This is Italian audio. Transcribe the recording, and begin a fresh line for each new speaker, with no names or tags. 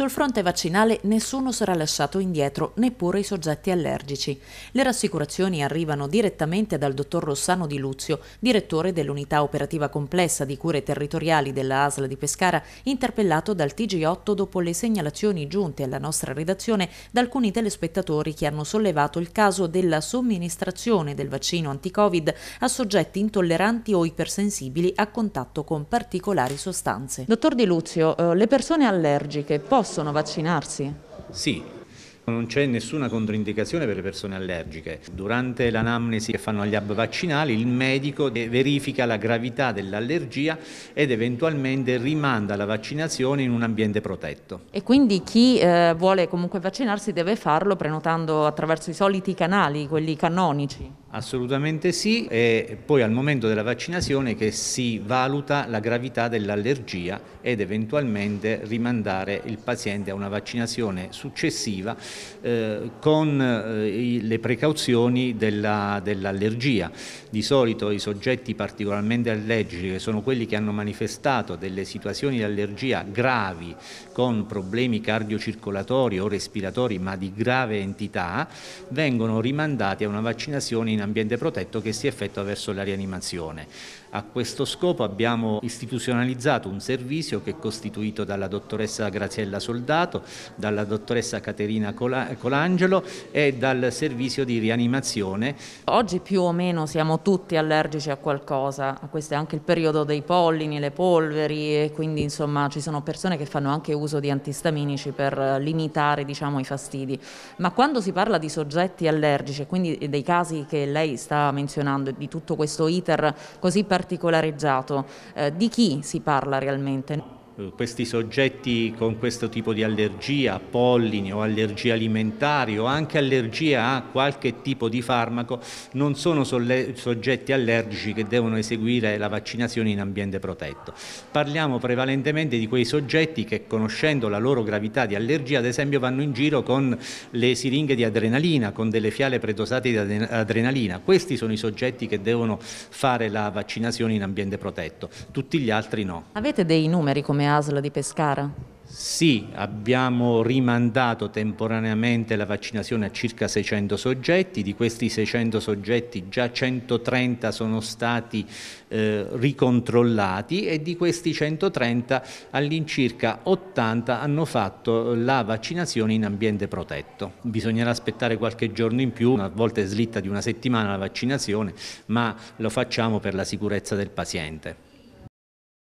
Sul fronte vaccinale nessuno sarà lasciato indietro, neppure i soggetti allergici. Le rassicurazioni arrivano direttamente dal dottor Rossano Di Luzio, direttore dell'unità operativa complessa di cure territoriali della ASL di Pescara, interpellato dal TG8 dopo le segnalazioni giunte alla nostra redazione da alcuni telespettatori che hanno sollevato il caso della somministrazione del vaccino anti-Covid a soggetti intolleranti o ipersensibili a contatto con particolari sostanze. Dottor Di Luzio, eh, le persone allergiche possono possono vaccinarsi?
Sì, non c'è nessuna controindicazione per le persone allergiche. Durante l'anamnesi che fanno gli hub vaccinali il medico verifica la gravità dell'allergia ed eventualmente rimanda la vaccinazione in un ambiente protetto.
E quindi chi eh, vuole comunque vaccinarsi deve farlo prenotando attraverso i soliti canali, quelli canonici?
Assolutamente sì, e poi al momento della vaccinazione che si valuta la gravità dell'allergia ed eventualmente rimandare il paziente a una vaccinazione successiva eh, con eh, le precauzioni dell'allergia. Di solito i soggetti particolarmente allergici, che sono quelli che hanno manifestato delle situazioni di allergia gravi con problemi cardiocircolatori o respiratori ma di grave entità, vengono rimandati a una vaccinazione in in ambiente protetto che si effettua verso la rianimazione. A questo scopo abbiamo istituzionalizzato un servizio che è costituito dalla dottoressa Graziella Soldato, dalla dottoressa Caterina Colangelo e dal
servizio di rianimazione. Oggi più o meno siamo tutti allergici a qualcosa, questo è anche il periodo dei pollini, le polveri e quindi insomma ci sono persone che fanno anche uso di antistaminici per limitare diciamo, i fastidi, ma quando si parla di soggetti allergici e quindi dei casi che lei sta menzionando, di tutto questo iter così particolareggiato, eh, di chi si parla realmente?
Eh, questi soggetti con questo tipo di allergia, pollini o allergie alimentari o anche allergia a qualche tipo di farmaco non sono soggetti allergici che devono eseguire la vaccinazione in ambiente protetto. Parliamo prevalentemente di quei soggetti che conoscendo la loro gravità di allergia ad esempio vanno in giro con le siringhe di adrenalina, con delle fiale predosate di adrenalina. Questi sono i soggetti che devono fare la vaccinazione in ambiente protetto, tutti gli altri no.
Avete dei numeri come ASL di Pescara?
Sì, abbiamo rimandato temporaneamente la vaccinazione a circa 600 soggetti, di questi 600 soggetti già 130 sono stati eh, ricontrollati e di questi 130 all'incirca 80 hanno fatto la vaccinazione in ambiente protetto. Bisognerà aspettare qualche giorno in più, a volte slitta di una settimana la vaccinazione, ma lo facciamo per la sicurezza del paziente.